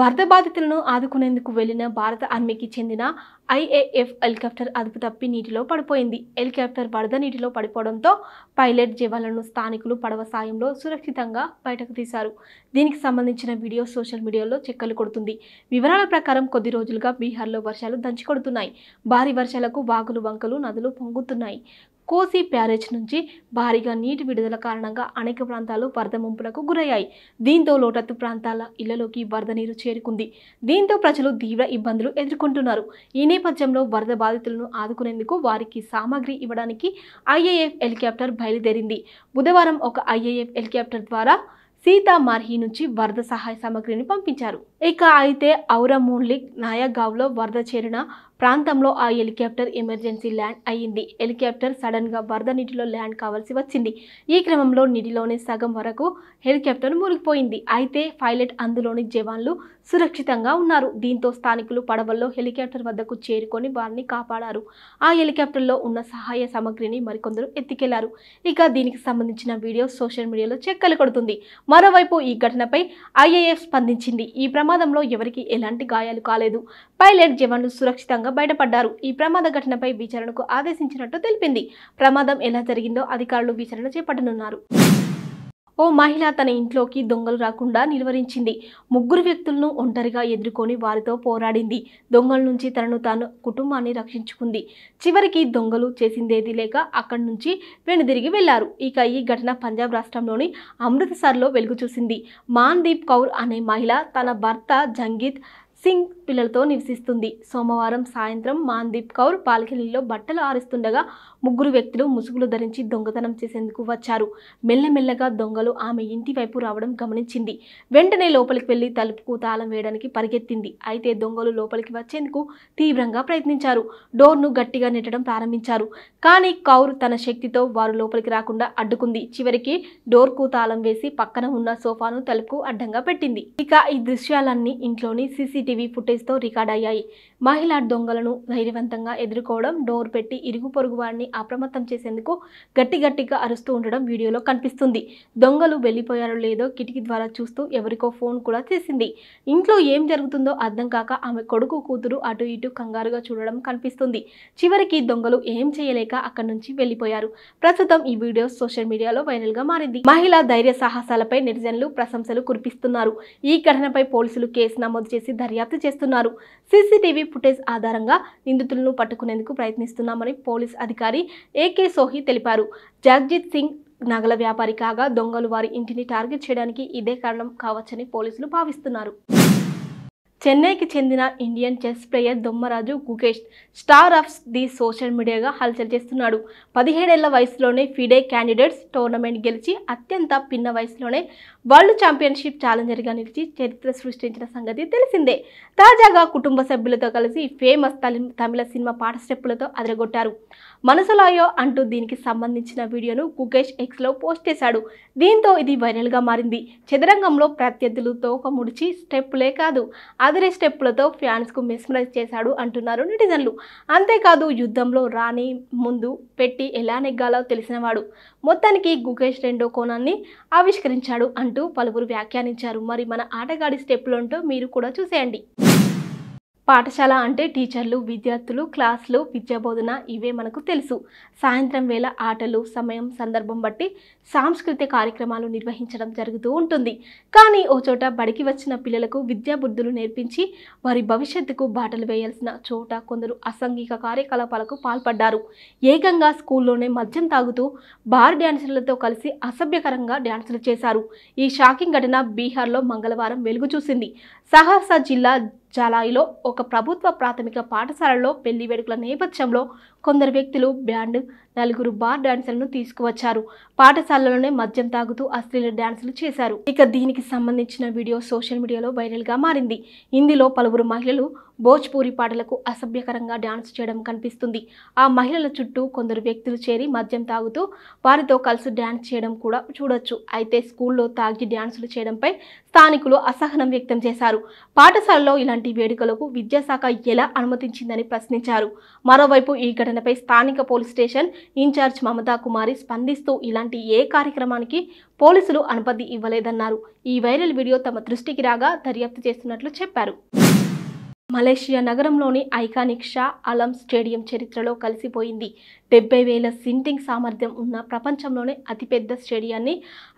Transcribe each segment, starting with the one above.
వరద బాధితులను ఆదుకునేందుకు వెళ్లిన భారత ఆర్మీకి చెందిన ఐఏఎఫ్ హెలికాప్టర్ అదుపు తప్పి నీటిలో పడిపోయింది హెలికాప్టర్ వరద నీటిలో పడిపోవడంతో పైలట్ జవాన్లను స్థానికులు పడవ సాయంలో సురక్షితంగా బయటకు తీశారు దీనికి సంబంధించిన వీడియో సోషల్ మీడియాలో చెక్కలు కొడుతుంది వివరాల ప్రకారం కొద్ది రోజులుగా బీహార్లో వర్షాలు దంచి కొడుతున్నాయి భారీ వర్షాలకు వాగులు వంకలు నదులు పొంగుతున్నాయి కోసి బ్యారేజ్ నుంచి భారీగా నీటి విడుదల కారణంగా అనేక ప్రాంతాలు వరద ముంపులకు గురయ్యాయి దీంతో లోటత్తు ప్రాంతాల ఇళ్లలోకి వరద నీరు చేరుకుంది దీంతో ప్రజలు తీవ్ర ఇబ్బందులు ఎదుర్కొంటున్నారు ఈ నేపథ్యంలో వరద బాధితులను ఆదుకునేందుకు వారికి సామాగ్రి ఇవ్వడానికి ఐఏఎఫ్ హెలికాప్టర్ బయలుదేరింది బుధవారం ఒక ఐఏఎఫ్ హెలికాప్టర్ ద్వారా సీతా మార్హి నుంచి వరద సహాయ సామగ్రిని పంపించారు ఇక అయితే ఔరమూన్లిక్ నాయగావ్లో వరద చేరిన ప్రాంతంలో ఆ హెలికాప్టర్ ఎమర్జెన్సీ ల్యాండ్ అయ్యింది హెలికాప్టర్ సడన్గా వరద నీటిలో ల్యాండ్ కావాల్సి వచ్చింది ఈ క్రమంలో నీటిలోనే సగం వరకు హెలికాప్టర్ మురిగిపోయింది అయితే పైలట్ అందులోని జవాన్లు సురక్షితంగా ఉన్నారు దీంతో స్థానికులు పడవల్లో హెలికాప్టర్ వద్దకు చేరుకొని వారిని కాపాడారు ఆ హెలికాప్టర్లో ఉన్న సహాయ సామగ్రిని మరికొందరు ఎత్తికెళ్లారు ఇక దీనికి సంబంధించిన వీడియో సోషల్ మీడియాలో చెక్కలు కొడుతుంది మరోవైపు ఈ ఘటనపై ఐఏఎఫ్ స్పందించింది ఈ ప్రమాదంలో ఎవరికి ఎలాంటి గాయాలు కాలేదు పైలట్ జవాన్లు సురక్షితంగా బయటపడ్డారు ఈ ప్రమాద ఘటనపై విచారణకు ఆదేశించినట్టు తెలిపింది ప్రమాదం ఎలా జరిగిందో అధికారులు విచారణ చేపట్టనున్నారు ఓ మహిళ తన ఇంట్లోకి దొంగలు రాకుండా నిలువరించింది ముగ్గురు వ్యక్తులను ఒంటరిగా ఎదుర్కొని వారితో పోరాడింది దొంగల నుంచి తనను తాను కుటుంబాన్ని రక్షించుకుంది చివరికి దొంగలు చేసిందేది లేక అక్కడి నుంచి వెనుదిరిగి వెళ్లారు ఇక ఈ ఘటన పంజాబ్ రాష్ట్రంలోని అమృత్సర్లో వెలుగుచూసింది మాన్దీప్ కౌర్ అనే మహిళ తన భర్త జంగీత్ సింగ్ పిల్లలతో నివసిస్తుంది సోమవారం సాయంత్రం మాన్దీప్ కౌర్ బాల్కనీలో బట్టలు ఆరుస్తుండగా ముగ్గురు వ్యక్తులు ముసుగులు ధరించి దొంగతనం చేసేందుకు వచ్చారు మెల్లమెల్లగా దొంగలు ఆమె ఇంటి వైపు రావడం గమనించింది వెంటనే లోపలికి వెళ్లి తలుపుకు తాళం వేయడానికి పరిగెత్తింది అయితే దొంగలు లోపలికి వచ్చేందుకు తీవ్రంగా ప్రయత్నించారు డోర్ను గట్టిగా నెట్టడం ప్రారంభించారు కానీ కౌర్ తన శక్తితో వారు లోపలికి రాకుండా అడ్డుకుంది చివరికి డోర్కు తాళం వేసి పక్కన ఉన్న సోఫాను తలుపుకు అడ్డంగా పెట్టింది ఇక ఈ దృశ్యాలన్నీ ఇంట్లోని సీసీటీవీ సీసీటీవీ ఫుటేజ్తో రికార్డ్ అయ్యాయి మహిళా దొంగలను ధైర్యవంతంగా ఎదుర్కోవడం డోర్ పెట్టి ఇరుగు పొరుగు వారిని అప్రమత్తం చేసేందుకు గట్టి గట్టిగా అరుస్తూ ఉండడం వీడియోలో కనిపిస్తుంది దొంగలు వెళ్ళిపోయారో లేదో కిటికీ ద్వారా చూస్తూ ఎవరికో ఫోన్ కూడా చేసింది ఇంట్లో ఏం జరుగుతుందో అర్థం కాక ఆమె కొడుకు కూతురు అటు ఇటు కంగారుగా చూడడం కనిపిస్తుంది చివరికి దొంగలు ఏం చేయలేక అక్కడి నుంచి వెళ్లిపోయారు ప్రస్తుతం ఈ వీడియో సోషల్ మీడియాలో వైరల్ గా మారింది మహిళా ధైర్య సాహసాలపై నిరసనలు ప్రశంసలు కురిపిస్తున్నారు ఈ ఘటనపై పోలీసులు కేసు నమోదు చేసి దర్యాప్తు దర్యాప్తు చేస్తున్నారు సీసీటీవీ ఫుటేజ్ ఆధారంగా నిందితులను పట్టుకునేందుకు ప్రయత్నిస్తున్నామని పోలీస్ అధికారి ఏకే సోహి తెలిపారు జగ్జిత్ సింగ్ నగల వ్యాపారి కాగా దొంగలు వారి ఇంటిని టార్గెట్ చేయడానికి ఇదే కారణం కావచ్చని పోలీసులు భావిస్తున్నారు చెన్నైకి చెందిన Indian chess player Dommaraju Gukesh star of the social మీడియాగా హల్చల్ చేస్తున్నాడు పదిహేడేళ్ల వయసులోనే ఫిడే క్యాండిడేట్స్ టోర్నమెంట్ గెలిచి అత్యంత పిన్న వయసులోనే వరల్డ్ ఛాంపియన్షిప్ ఛాలెంజర్గా నిలిచి చరిత్ర సృష్టించిన సంగతి తెలిసిందే తాజాగా కుటుంబ సభ్యులతో కలిసి ఫేమస్ తమిళ సినిమా పాట స్టెప్పులతో అదరగొట్టారు మనసులాయో అంటూ దీనికి సంబంధించిన వీడియోను గుకేష్ ఎక్స్లో పోస్ట్ చేశాడు దీంతో ఇది వైరల్గా మారింది చదరంగంలో ప్రత్యర్థులు తోక ముడిచి స్టెప్పులే కాదు అదిరే స్టెప్పులతో ఫ్యాన్స్కు మిస్మరైజ్ చేశాడు అంటున్నారు నెటిజన్లు అంతేకాదు యుద్ధంలో రాణి ముందు పెట్టి ఎలా నెగ్గాలో తెలిసినవాడు మొత్తానికి గుకేష్ రెండో కోణాన్ని ఆవిష్కరించాడు అంటూ పలువురు వ్యాఖ్యానించారు మరి మన ఆటగాడి స్టెప్పులంటూ మీరు కూడా చూసేయండి పాఠశాల అంటే టీచర్లు విద్యార్థులు క్లాసులు విద్యా బోధన ఇవే మనకు తెలుసు సాయంత్రం వేళ ఆటలు సమయం సందర్భం బట్టి సాంస్కృతిక కార్యక్రమాలు నిర్వహించడం జరుగుతూ ఉంటుంది కానీ ఓ చోట బడికి వచ్చిన పిల్లలకు విద్యా బుద్ధులు నేర్పించి వారి భవిష్యత్తుకు బాటలు వేయాల్సిన చోట కొందరు అసంఘిక కార్యకలాపాలకు పాల్పడ్డారు ఏకంగా స్కూల్లోనే మద్యం తాగుతూ బార్ డ్యాన్సర్లతో కలిసి అసభ్యకరంగా డ్యాన్సులు చేశారు ఈ షాకింగ్ ఘటన బీహార్లో మంగళవారం వెలుగు చూసింది సహర్సా జిల్లా జాలాయిలో ఒక ప్రభుత్వ ప్రాథమిక పాఠశాలలో పెళ్లి వేడుకల నేపథ్యంలో కొందరు వ్యక్తులు బ్యాండ్ నలుగురు బార్ డాన్సర్లను తీసుకువచ్చారు పాఠశాలలోనే మద్యం తాగుతూ అశ్లీల డాన్సులు చేశారు ఇక దీనికి సంబంధించిన వీడియో సోషల్ మీడియాలో వైరల్గా మారింది ఇందులో పలువురు మహిళలు భోజ్పూరి పాటలకు అసభ్యకరంగా డాన్స్ చేయడం కనిపిస్తుంది ఆ మహిళల చుట్టూ కొందరు వ్యక్తులు చేరి మద్యం తాగుతూ వారితో కలిసి డ్యాన్స్ చేయడం కూడా చూడొచ్చు అయితే స్కూల్లో తాగి డాన్సులు చేయడంపై స్థానికులు అసహనం వ్యక్తం చేశారు పాఠశాలలో ఇలాంటి వేడుకలకు విద్యాశాఖ ఎలా అనుమతించిందని ప్రశ్నించారు మరోవైపు ఈ ఘటన ఘటనపై స్థానిక police station incharge Mamata Kumari స్పందిస్తూ ఇలాంటి ఏ కార్యక్రమానికి పోలీసులు అనుమతి ఇవ్వలేదన్నారు ఈ వైరల్ వీడియో తమ దృష్టికి రాగా దర్యాప్తు చేస్తున్నట్లు చెప్పారు మలేషియా నగరంలోని ఐకానిక్ షా అలం స్టేడియం చరిత్రలో కలిసిపోయింది డెబ్బై వేల సింటింగ్ సామర్థ్యం ఉన్న ప్రపంచంలోనే అతిపెద్ద స్టేడియాన్ని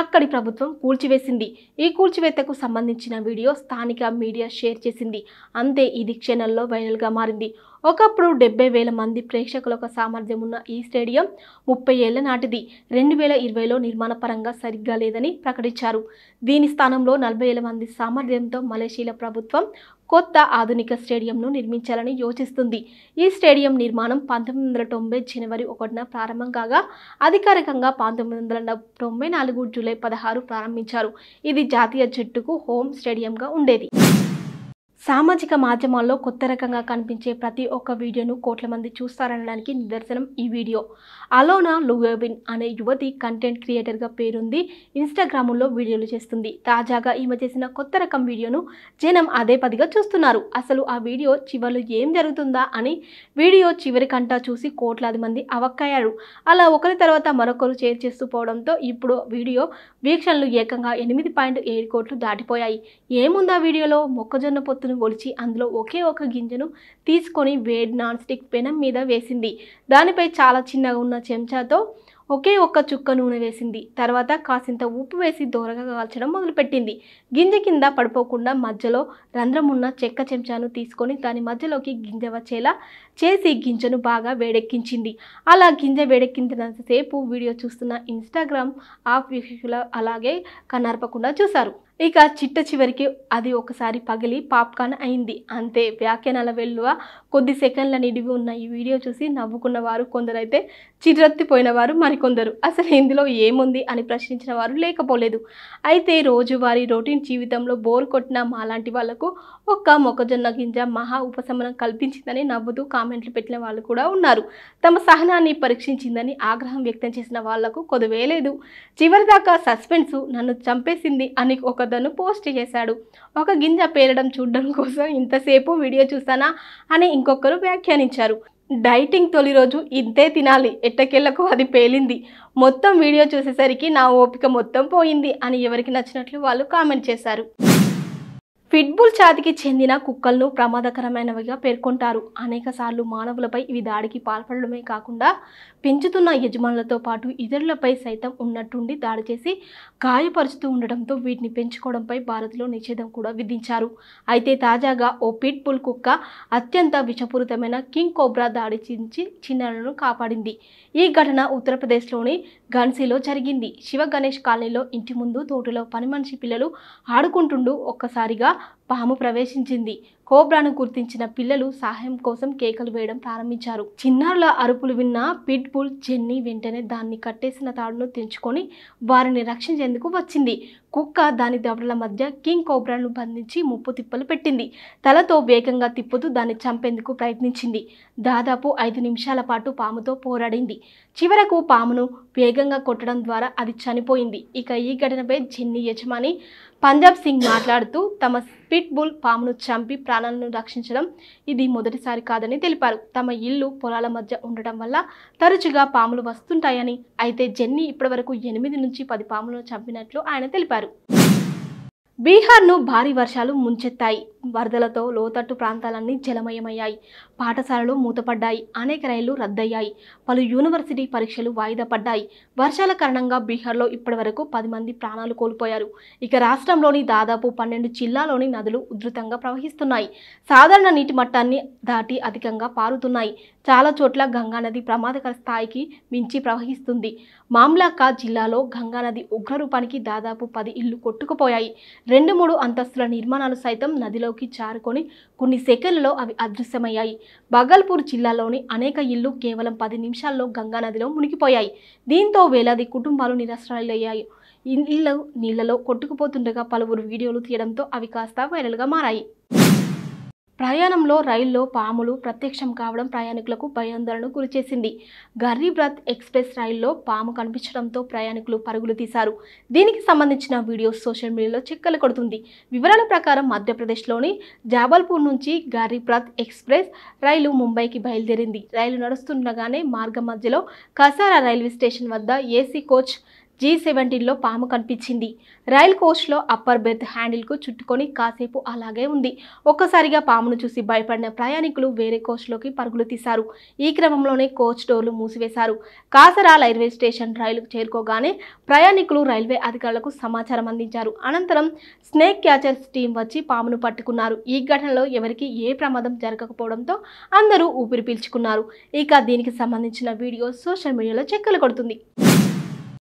అక్కడి ప్రభుత్వం కూల్చివేసింది ఈ కూల్చివేతకు సంబంధించిన వీడియో స్థానిక మీడియా షేర్ చేసింది అంతే ఇది క్షణంలో వైరల్గా మారింది ఒకప్పుడు డెబ్బై వేల మంది ప్రేక్షకులకు సామర్థ్యం ఉన్న ఈ స్టేడియం ముప్పై ఏళ్ల నాటిది రెండు వేల ఇరవైలో నిర్మాణపరంగా సరిగ్గా లేదని ప్రకటించారు దీని స్థానంలో నలభై ఏళ్ళ మంది సామర్థ్యంతో మలేషియా ప్రభుత్వం కొత్త ఆధునిక స్టేడియంను నిర్మించాలని యోచిస్తుంది ఈ స్టేడియం నిర్మాణం పంతొమ్మిది వందల తొంభై జనవరి జనవరి ఒకటిన ప్రారంభం కాగా అధికారికంగా పంతొమ్మిది వందల తొంభై నాలుగు జూలై పదహారు ప్రారంభించారు ఇది జాతీయ జట్టుకు హోమ్ స్టేడియంగా ఉండేది సామాజిక మాధ్యమాల్లో కొత్త రకంగా కనిపించే ప్రతి ఒక్క వీడియోను కోట్ల మంది చూస్తారనడానికి నిదర్శనం ఈ వీడియో అలోనా లుయోబిన్ అనే యువతి కంటెంట్ క్రియేటర్గా పేరుంది ఇన్స్టాగ్రాముల్లో వీడియోలు చేస్తుంది తాజాగా ఈమె చేసిన కొత్త రకం వీడియోను జనం అదే పదిగా చూస్తున్నారు అసలు ఆ వీడియో చివరిలో ఏం జరుగుతుందా అని వీడియో చివరికంటా చూసి కోట్లాది మంది అవక్కయ్యారు అలా ఒకరి తర్వాత మరొకరు షేర్ చేస్తూ పోవడంతో ఇప్పుడు వీడియో వీక్షణలు ఏకంగా ఎనిమిది పాయింట్ ఏడు కోట్లు దాటిపోయాయి ఏముందా వీడియోలో మొక్కజొన్న పొత్తును ఒలిచి అందులో ఒకే ఒక గింజను తీసుకొని వేడి నాన్ స్టిక్ పెనం మీద వేసింది దానిపై చాలా చిన్నగా ఉన్న చెంచాతో ఒకే ఒక్క చుక్క నూనె వేసింది తర్వాత కాసింత ఉప్పు వేసి దూరగా కాల్చడం మొదలుపెట్టింది గింజ కింద పడిపోకుండా మధ్యలో రంధ్రం ఉన్న చెక్క చెంచాను తీసుకొని దాని మధ్యలోకి గింజ వచ్చేలా చేసి గింజను బాగా వేడెక్కించింది అలా గింజ వేడెక్కించినంతసేపు వీడియో చూస్తున్న ఇన్స్టాగ్రామ్ ఆ అలాగే కన్నర్పకుండా చూశారు ఇక చిట్ట చివరికి అది ఒకసారి పగిలి పాప్కాన్ అయింది అంతే వ్యాఖ్యానాల వెళ్ళువ కొద్ది సెకండ్ల నిడివి ఉన్న ఈ వీడియో చూసి నవ్వుకున్న వారు కొందరైతే చిరెత్తిపోయిన వారు మరికొందరు అసలు ఇందులో ఏముంది అని ప్రశ్నించిన వారు లేకపోలేదు అయితే రోజువారీ రొటీన్ జీవితంలో బోర్ కొట్టిన మాలాంటి వాళ్లకు ఒక్క మొక్కజొన్న గింజ మహా ఉపశమనం కల్పించిందని నవ్వుతూ కామెంట్లు పెట్టిన వాళ్ళు కూడా ఉన్నారు తమ సహనాన్ని పరీక్షించిందని ఆగ్రహం వ్యక్తం చేసిన వాళ్లకు కొదవేలేదు చివరిదాకా సస్పెన్స్ నన్ను చంపేసింది అని ఒకదను పోస్ట్ చేశాడు ఒక గింజ పేరడం చూడడం కోసం ఇంతసేపు వీడియో చూసానా అని ఇంకొకరు వ్యాఖ్యానించారు డైటింగ్ తొలి రోజు ఇంతే తినాలి ఎట్టకెళ్లకు అది పేలింది మొత్తం వీడియో చూసేసరికి నా ఓపిక మొత్తం పోయింది అని ఎవరికి నచ్చినట్లు వాళ్ళు కామెంట్ చేశారు ఫిట్బుల్ జాతికి చెందిన కుక్కలను ప్రమాదకరమైనవిగా పేర్కొంటారు అనేక సార్లు మానవులపై ఇవి దాడికి పాల్పడమే కాకుండా పెంచుతున్న యజమానులతో పాటు ఇతరులపై సైతం ఉన్నట్టుండి దాడి చేసి గాయపరుచుతూ ఉండడంతో వీటిని పెంచుకోవడంపై భారత్లో నిషేధం కూడా విధించారు అయితే తాజాగా ఓ పిట్బుల్ కుక్క అత్యంత విషపూరితమైన కింగ్ కోబ్రా దాడి నుంచి చిన్నారులను కాపాడింది ఈ ఘటన ఉత్తరప్రదేశ్లోని గన్సీలో జరిగింది శివ గణేష్ కాలనీలో ఇంటి ముందు తోటలో పని మనిషి పిల్లలు ఆడుకుంటుండూ ఒక్కసారిగా పాము ప్రవేశించింది కోబ్రాను గుర్తించిన పిల్లలు సహాయం కోసం కేకలు వేయడం ప్రారంభించారు చిన్నారుల అరుపులు విన్న పిట్ బుల్ జెన్నీ వెంటనే దాన్ని కట్టేసిన తాడును తెంచుకొని వారిని రక్షించేందుకు వచ్చింది కుక్క దాని దవడల మధ్య కింగ్ కోబ్రాను బంధించి ముప్పు తిప్పలు పెట్టింది తలతో వేగంగా తిప్పుతూ దాన్ని చంపేందుకు ప్రయత్నించింది దాదాపు ఐదు నిమిషాల పాటు పాముతో పోరాడింది చివరకు పామును వేగంగా కొట్టడం ద్వారా అది చనిపోయింది ఇక ఈ ఘటనపై జెన్నీ యజమాని పంజాబ్ సింగ్ మాట్లాడుతూ తమ పిట్ బుల్ పామును చంపి ప్రాణాలను రక్షించడం ఇది మొదటిసారి కాదని తెలిపారు తమ ఇల్లు పొలాల మధ్య ఉండటం వల్ల తరచుగా పాములు వస్తుంటాయని అయితే జెన్ని ఇప్పటివరకు ఎనిమిది నుంచి పది పాములను చంపినట్లు ఆయన తెలిపారు బీహార్ను భారీ వర్షాలు ముంచెత్తాయి వరదలతో లోతట్టు ప్రాంతాలన్నీ జలమయమయ్యాయి పాఠశాలలు మూతపడ్డాయి అనేక రైళ్లు రద్దయ్యాయి పలు యూనివర్సిటీ పరీక్షలు వాయిదా పడ్డాయి వర్షాల కారణంగా బీహార్లో ఇప్పటివరకు పది మంది ప్రాణాలు కోల్పోయారు ఇక రాష్ట్రంలోని దాదాపు పన్నెండు జిల్లాలోని నదులు ఉధృతంగా ప్రవహిస్తున్నాయి సాధారణ నీటి మట్టాన్ని దాటి అధికంగా పారుతున్నాయి చాలా చోట్ల గంగానది ప్రమాదకర స్థాయికి మించి ప్రవహిస్తుంది మామ్లాకా జిల్లాలో గంగానది ఉగ్రరూపానికి దాదాపు పది ఇళ్లు కొట్టుకుపోయాయి రెండు మూడు అంతస్తుల నిర్మాణాలు సైతం నదిలో పరిధిలోకి చేరుకొని కొన్ని సెకండ్లలో అవి అదృశ్యమయ్యాయి బగల్పూర్ జిల్లాలోని అనేక ఇళ్లు కేవలం పది నిమిషాల్లో గంగా నదిలో మునిగిపోయాయి దీంతో వేలాది కుటుంబాలు నిరాశ్రయాలయ్యాయి ఇళ్ళు నీళ్లలో కొట్టుకుపోతుండగా పలువురు వీడియోలు తీయడంతో అవి కాస్త వైరల్గా మారాయి ప్రయాణంలో రైల్లో పాములు ప్రత్యక్షం కావడం ప్రయాణికులకు భయాందోళనకు గురిచేసింది గర్రీబ్రత్ ఎక్స్ప్రెస్ రైల్లో పాము కనిపించడంతో ప్రయాణికులు పరుగులు తీశారు దీనికి సంబంధించిన వీడియో సోషల్ మీడియాలో చిక్కలు కొడుతుంది వివరాల ప్రకారం మధ్యప్రదేశ్లోని జాబల్పూర్ నుంచి గర్రీబ్రత్ ఎక్స్ప్రెస్ రైలు ముంబైకి బయలుదేరింది రైలు నడుస్తుండగానే మార్గం మధ్యలో కసారా రైల్వే స్టేషన్ వద్ద ఏసీ కోచ్ జీ సెవెంటీన్లో పాము కనిపించింది రైల్ కోచ్లో అప్పర్ బెర్త్ హ్యాండిల్కు చుట్టుకొని కాసేపు అలాగే ఉంది ఒక్కసారిగా పామును చూసి భయపడిన ప్రయాణికులు వేరే కోచ్లోకి పరుగులు తీశారు ఈ క్రమంలోనే కోచ్ డోర్లు మూసివేశారు కాసరా రైల్వే స్టేషన్ రైలుకు చేరుకోగానే ప్రయాణికులు రైల్వే అధికారులకు సమాచారం అందించారు అనంతరం స్నేక్ క్యాచర్స్ టీం వచ్చి పామును పట్టుకున్నారు ఈ ఘటనలో ఎవరికి ఏ ప్రమాదం జరగకపోవడంతో అందరూ ఊపిరి పీల్చుకున్నారు ఇక దీనికి సంబంధించిన వీడియో సోషల్ మీడియాలో చెక్కలు కొడుతుంది